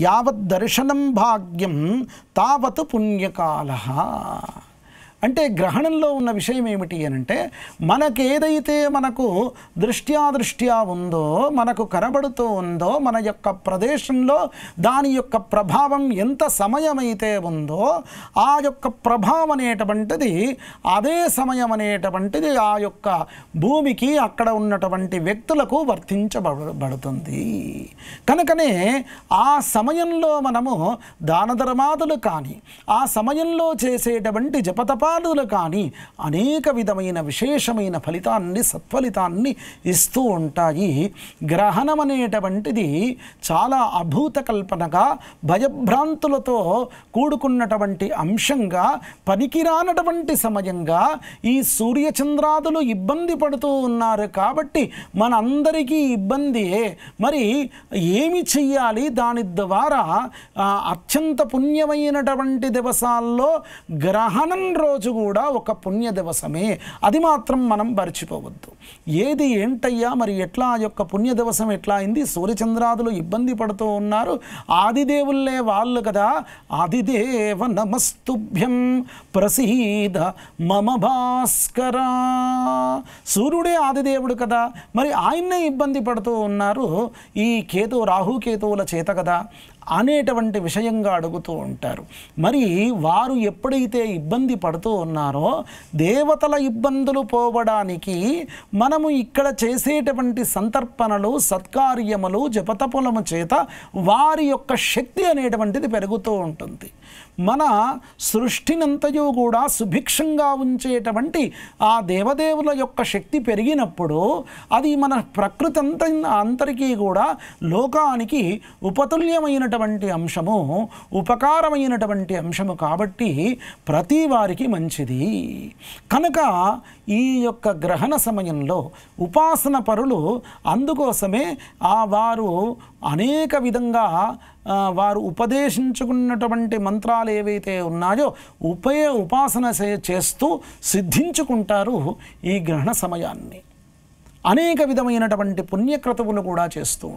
यावत् दर्शनं भाग्यं तावत् पुण्यकालः అంటే గ్రహణంలో ఉన్న విషయం ఏమిటి అనంటే మనకేదైతే మనకు దృష్ట్యా ఉందో మనకు కనబడుతూ ఉందో మన యొక్క ప్రదేశంలో దాని యొక్క ప్రభావం ఎంత సమయమైతే ఉందో ఆ యొక్క ప్రభావం అనేటువంటిది అదే సమయం అనేటువంటిది ఆ యొక్క భూమికి అక్కడ ఉన్నటువంటి వ్యక్తులకు వర్తించబడుతుంది కనుకనే ఆ సమయంలో మనము దాన ధర్మాదులు కానీ ఆ సమయంలో చేసేటువంటి జపతప ఫలాలు కానీ అనేక విధమైన విశేషమైన ఫలితాన్ని సత్ఫలితాన్ని ఇస్తూ ఉంటాయి గ్రహణం అనేటువంటిది చాలా అభూత కల్పనగా భయభ్రాంతులతో కూడుకున్నటువంటి అంశంగా పనికిరానటువంటి సమయంగా ఈ సూర్యచంద్రాదులు ఇబ్బంది పడుతూ ఉన్నారు కాబట్టి మనందరికీ ఇబ్బందియే మరి ఏమి చెయ్యాలి దాని ద్వారా అత్యంత పుణ్యమైనటువంటి దివసాల్లో గ్రహణం రోజు రోజు కూడా ఒక పుణ్య దివసమే అది మాత్రం మనం మరిచిపోవద్దు ఏది ఏంటయ్యా మరి ఎట్లా ఆ యొక్క పుణ్య దివసం ఎట్లా అయింది సూర్యచంద్రాదులు ఇబ్బంది పడుతూ ఉన్నారు ఆదిదేవుల్లే వాళ్ళు కదా ఆదిదేవ నమస్తుభ్యం ప్రసీద మమ భాస్కర సూర్యుడే ఆదిదేవుడు కదా మరి ఆయన్నే ఇబ్బంది పడుతూ ఉన్నారు ఈ కేతు రాహుకేతువుల చేత కదా అనేటువంటి విషయంగా అడుగుతూ ఉంటారు మరి వారు ఎప్పుడైతే ఇబ్బంది పడుతూ ఉన్నారో దేవతల ఇబ్బందులు పోవడానికి మనము ఇక్కడ చేసేటువంటి సంతర్పణలు సత్కార్యములు జపతపులము చేత వారి యొక్క శక్తి అనేటువంటిది పెరుగుతూ ఉంటుంది మన సృష్టినంతయు కూడా సుభిక్షంగా ఉంచేటువంటి ఆ దేవదేవుల యొక్క శక్తి పెరిగినప్పుడు అది మన ప్రకృతి అంత అంతరికీ కూడా లోకానికి ఉపతుల్యమైన ఉన్నటువంటి అంశము ఉపకారమైనటువంటి అంశము కాబట్టి ప్రతి వారికి మంచిది కనుక ఈ యొక్క గ్రహణ సమయంలో ఉపాసన పరులు అందుకోసమే ఆ వారు అనేక విధంగా వారు ఉపదేశించుకున్నటువంటి మంత్రాలు ఏవైతే ఉన్నాయో ఉపయ ఉపాసన చేస్తూ సిద్ధించుకుంటారు ఈ గ్రహణ సమయాన్ని అనేక విధమైనటువంటి పుణ్యక్రతువులు కూడా చేస్తూ